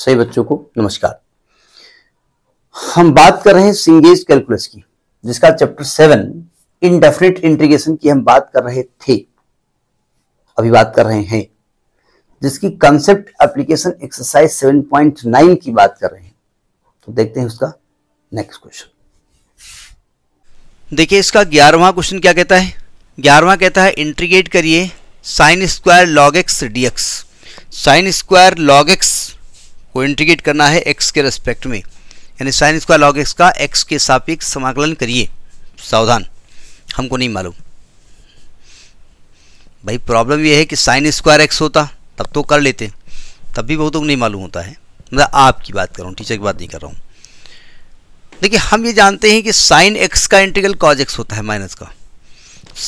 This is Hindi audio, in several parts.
सही बच्चों को नमस्कार हम बात कर रहे हैं सिंगेज कैलकुलस की जिसका चैप्टर सेवन इनडेफिनेट इंटीग्रेशन की हम बात कर रहे थे अभी बात कर रहे हैं जिसकी कंसेप्ट एप्लीकेशन एक्सरसाइज 7.9 की बात कर रहे हैं तो देखते हैं उसका नेक्स्ट क्वेश्चन देखिए इसका ग्यारहवा क्वेश्चन क्या कहता है ग्यारहवा कहता है इंट्रीगेट करिए sine square log x d x sine square log x को इंटीग्रेट करना है एक्स के रेस्पेक्ट में यानी साइन स्क्वायर लॉग एक्स का एक्स के सापेक्ष समाकलन करिए सावधान हमको नहीं मालूम भाई प्रॉब्लम यह है कि साइन स्क्वायर एक्स होता तब तो कर लेते तब भी बहुत नहीं मालूम होता है मैं आपकी बात कर रहा हूँ टीचर की बात नहीं कर रहा हूँ देखिए हम ये जानते हैं कि साइन एक्स का इंटीग्रल कॉज एक्स होता है माइनस का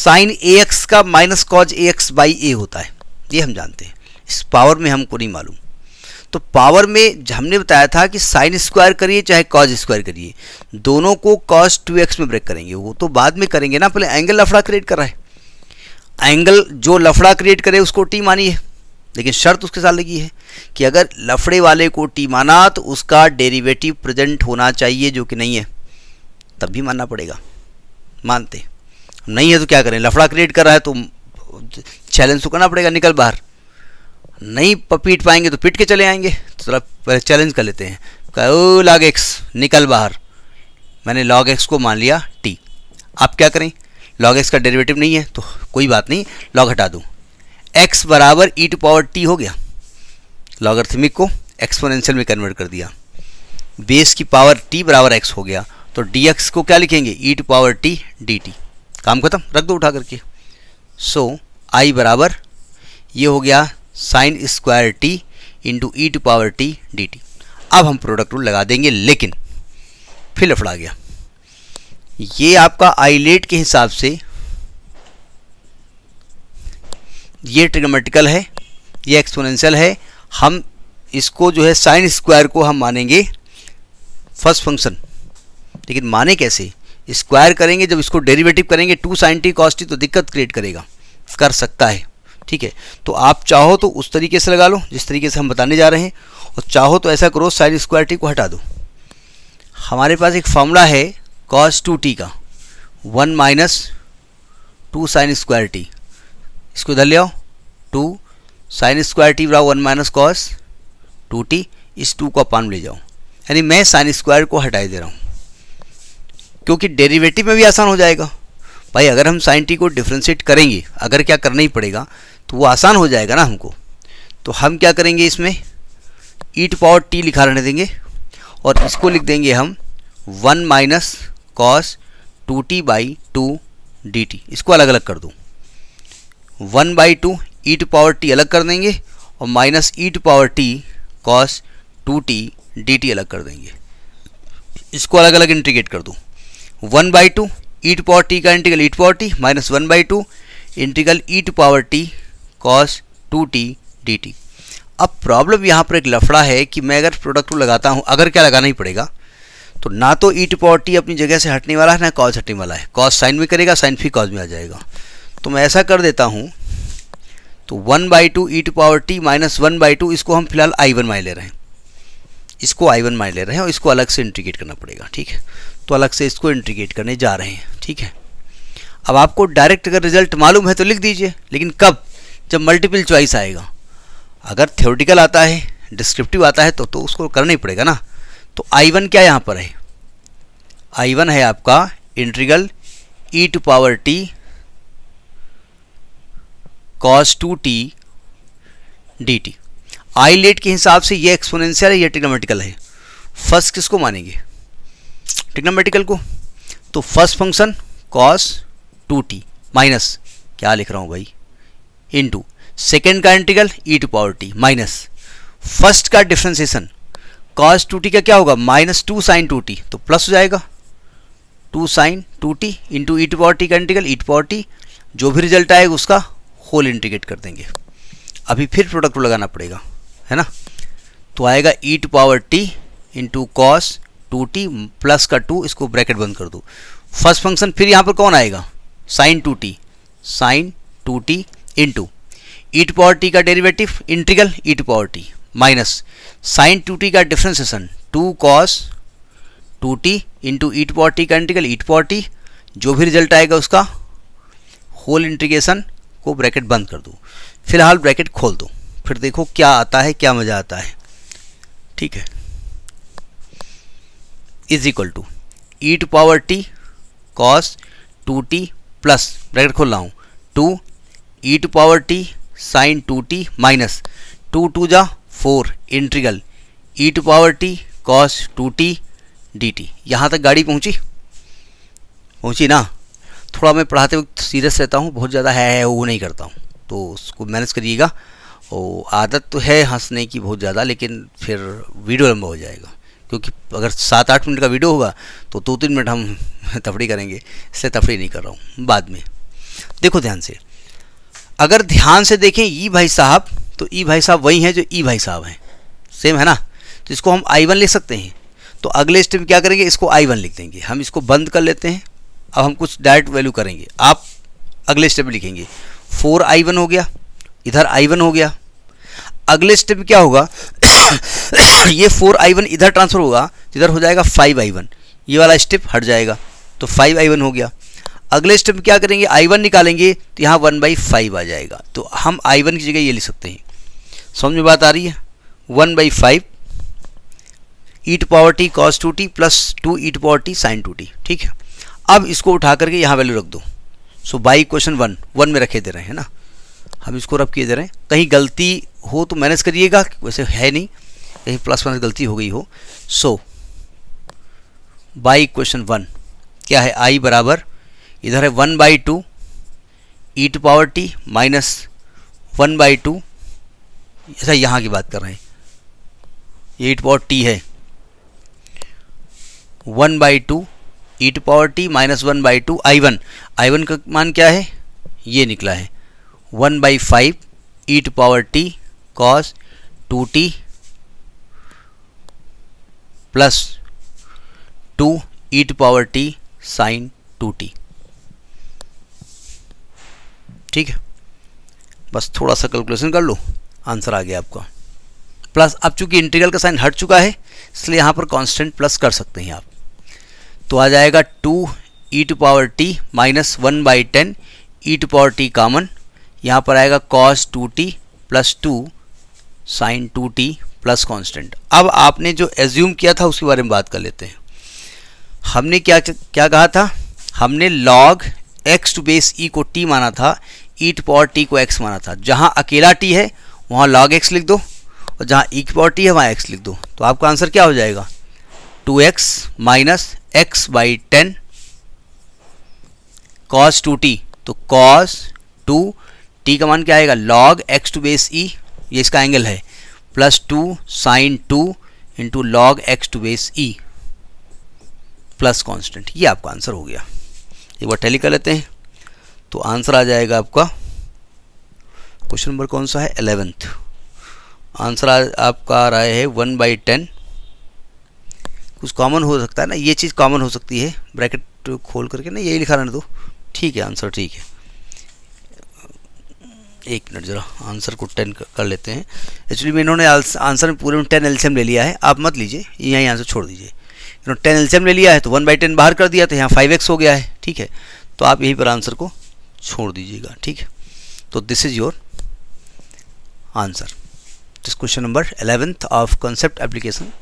साइन ए एक्स का minus cos a x by a होता है ये हम जानते हैं इस पावर में हमको नहीं मालूम तो पावर में हमने बताया था कि साइन स्क्वायर करिए चाहे कॉज स्क्वायर करिए दोनों को कॉज टू एक्स में ब्रेक करेंगे वो तो बाद में करेंगे ना पहले एंगल लफड़ा क्रिएट कर रहा है एंगल जो लफड़ा क्रिएट करे उसको टी मानिए लेकिन शर्त उसके साथ लगी है कि अगर लफड़े वाले को टी माना तो उसका डेरिवेटिव प्रेजेंट होना चाहिए जो कि नहीं है तब भी मानना पड़ेगा मानते नहीं है तो क्या करें लफड़ा क्रिएट कर रहा है तो चैलेंज तो करना पड़ेगा निकल बाहर नहीं पीट पाएंगे तो पीट के चले आएंगे तो थोड़ा पहले चैलेंज कर लेते हैं कहा ओ लॉग एक्स निकल बाहर मैंने लॉग एक्स को मान लिया टी आप क्या करें लॉग एक्स का डेरिवेटिव नहीं है तो कोई बात नहीं लॉग हटा दूँ एक्स बराबर ई टू पावर टी हो गया लॉगर्थमिक को एक्सपोनेंशियल में कन्वर्ट कर दिया बेस की पावर टी बराबर एक्स हो गया तो डी एक्स को क्या लिखेंगे e to power t d t काम खत्म रख दो उठा करके सो so, आई बराबर ये हो गया sine square t into e to power t d t अब हम प्रोडक्ट रूल लगा देंगे लेकिन फिर लफड़ा गया ये आपका आईलेट के हिसाब से ये ट्रिग्नोमेट्रिकल है ये एक्सपोनेंशियल है हम इसको जो है साइन स्क्वायर को हम मानेंगे फर्स्ट फंक्शन लेकिन माने कैसे स्क्वायर करेंगे जब इसको डेरिवेटिव करेंगे टू साइन टी कॉस्टी तो दिक्कत क्रिएट करेगा कर सकता है ठीक है तो आप चाहो तो उस तरीके से लगा लो जिस तरीके से हम बताने जा रहे हैं और चाहो तो ऐसा करो साइन स्क्वायर टी को हटा दो हमारे पास एक फॉर्मूला है कॉस टू टी का one minus two sine square t इसको इधर ले आओ टू साइन स्क्वायर टी बराबर one minus cos two t इस टू को अपान ले जाओ यानी मैं साइन स्क्वायर को हटाई दे रहा हूँ क्योंकि डेरिवेटिव में भी आसान हो जाएगा भाई अगर हम साइन टी को डिफ्रेंशिएट करेंगे अगर क्या करना ही पड़ेगा तो वो आसान हो जाएगा ना हमको तो हम क्या करेंगे इसमें ई टू पावर टी लिखा रहने देंगे और इसको लिख देंगे हम one minus cos two t by two d t इसको अलग अलग कर दूँ one by two e to power t अलग कर देंगे और minus e to power t cos two t d t अलग कर देंगे इसको अलग अलग इंटीग्रेट कर दूँ one by two e to power t का integral e to power t minus one by two integral e to power t cos two t d t अब प्रॉब्लम यहाँ पर एक लफड़ा है कि मैं अगर प्रोडक्ट को लगाता हूँ अगर क्या लगाना ही पड़ेगा तो ना तो ई टू पावर टी अपनी जगह से हटने वाला है ना कॉस हटने वाला है कॉस साइन में करेगा साइन फी कॉज में आ जाएगा तो मैं ऐसा कर देता हूँ तो one by two e to power t minus one by two इसको हम फिलहाल आई वन माई ले रहे हैं इसको आई वन माई ले रहे हैं और इसको अलग से इंट्रीगेट करना पड़ेगा ठीक है तो अलग से इसको इंट्रीगेट करने जा रहे हैं ठीक है अब आपको डायरेक्ट अगर रिजल्ट मालूम है तो लिख दीजिए लेकिन कब जब मल्टीपल चॉइस आएगा अगर थ्योरेटिकल आता है डिस्क्रिप्टिव आता है तो तो उसको करना ही पड़ेगा ना तो आई वन क्या यहाँ पर है आई वन है आपका integral e to power t cos two t d t ILATE के हिसाब से ये एक्सपोनेंशियल है ये ट्रिग्नोमेटिकल है फर्स्ट किसको मानेंगे ट्रिग्नोमेटिकल को तो first function cos two t minus क्या लिख रहा हूँ भाई इंटू सेकेंड का integral e to power t minus first का डिफ्रेंसिएशन कॉस टू टी का क्या होगा minus two sine two t तो प्लस हो जाएगा two sine two t into e to power t का integral e to power t जो भी रिजल्ट आएगा उसका होल इंटीग्रेट कर देंगे अभी फिर प्रोडक्ट लगाना पड़ेगा है ना तो आएगा e to power t into cos two t plus का टू इसको ब्रैकेट बंद कर दो फर्स्ट फंक्शन फिर यहाँ पर कौन आएगा sine two t sine two t into e to power t का derivative integral to power t minus sine two t का differentiation two cos two t into to power t का इंटीग्रल ईट पावर टी जो भी रिजल्ट आएगा उसका होल इंटीग्रेशन को ब्रैकेट बंद कर दो फिलहाल ब्रैकेट खोल दो फिर देखो क्या आता है क्या मज़ा आता है ठीक है is equal to e to power t cos two t plus bracket खोल रहा हूँ two e to power t sine two t minus two two जा four integral e to power t cos two t d t यहाँ तक गाड़ी पहुँची पहुँची ना थोड़ा मैं पढ़ाते वक्त सीरियस रहता हूँ बहुत ज़्यादा है, है वो नहीं करता हूँ तो उसको मैनेज करिएगा और आदत तो है हंसने की बहुत ज़्यादा लेकिन फिर वीडियो लंबा हो जाएगा क्योंकि अगर सात आठ मिनट का वीडियो होगा तो दो तीन मिनट हम तफड़ी करेंगे इससे तफड़ी नहीं कर रहा हूँ बाद में देखो ध्यान से अगर ध्यान से देखें ई भाई साहब तो ई भाई साहब वही हैं जो ई भाई साहब हैं सेम है ना तो इसको हम आई वन लिख सकते हैं तो अगले स्टेप क्या करेंगे इसको आई वन लिख देंगे हम इसको बंद कर लेते हैं अब हम कुछ डायरेक्ट वैल्यू करेंगे आप अगले स्टेप में लिखेंगे फोर आई वन हो गया इधर आई वन हो गया अगले स्टेप क्या होगा ये फोर आई वन इधर ट्रांसफर होगा इधर हो जाएगा फाइव आई वन ये वाला स्टेप हट जाएगा तो फाइव आई वन हो गया अगले स्टेप क्या करेंगे आई वन निकालेंगे तो यहाँ वन बाई फाइव आ जाएगा तो हम आई वन की जगह ये लिख सकते हैं समझ में बात आ रही है one by five e to power t cos two t plus two e to power t sine two t ठीक है अब इसको उठा करके यहाँ वैल्यू रख दो so by question one one में रखे दे रहे हैं ना हम इसको रब किए दे रहे हैं कहीं गलती हो तो मैनेज करिएगा वैसे है नहीं कहीं प्लस वन गलती हो गई हो सो बाई क्वेश्चन वन क्या है आई बराबर इधर है one by two e to power t minus one by two ऐसा यहाँ की बात कर रहे हैं ये ई टू पावर टी है one by two e to power t minus one by two I one I one का मान क्या है ये निकला है one by five e e to power t cos two t e plus two e to power t sine two t ठीक है बस थोड़ा सा कैलकुलेशन कर लो आंसर आ गया आपका प्लस अब चूंकि इंटीग्रल का साइन हट चुका है इसलिए यहाँ पर कांस्टेंट प्लस कर सकते हैं आप तो आ जाएगा two e to power t minus one by ten e to power t common यहाँ पर आएगा cos two t plus two sine two t plus constant अब आपने जो एज्यूम किया था उसके बारे में बात कर लेते हैं हमने क्या क्या कहा था हमने log x to base e को टी माना था ई टू पावर टी को एक्स माना था जहाँ अकेला टी है वहाँ लॉग एक्स लिख दो और जहाँ ई की पावर टी है वहाँ एक्स लिख दो तो आपका आंसर क्या हो जाएगा two x minus x by ten cos two t तो कॉस टू टी का मान क्या आएगा log x to base e ये इसका एंगल है plus two sine two into log x to base e plus constant ये आपका आंसर हो गया एक बार टैली कर लेते हैं तो आंसर आ जाएगा आपका क्वेश्चन नंबर कौन सा है एलेवेंथ आंसर आपका आ रहा है वन बाई टेन कुछ कॉमन हो सकता है ना ये चीज़ कॉमन हो सकती है ब्रैकेट खोल करके ना यही लिखा रहने दो ठीक है आंसर ठीक है एक मिनट ज़रा आंसर को टेन कर लेते हैं एक्चुअली में इन्होंने आंसर में पूरे में टेन एल्सियम ले लिया है आप मत लीजिए यहीं आंसर छोड़ दीजिए इन्होंने टेन एल्सियम ले लिया है तो वन बाई टेन बाहर कर दिया तो यहाँ फाइव एक्स हो गया है ठीक है तो आप यहीं पर आंसर को छोड़ दीजिएगा ठीक है तो this is your answer this question number eleventh of concept application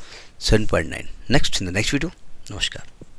seven point nine next in the next video नमस्कार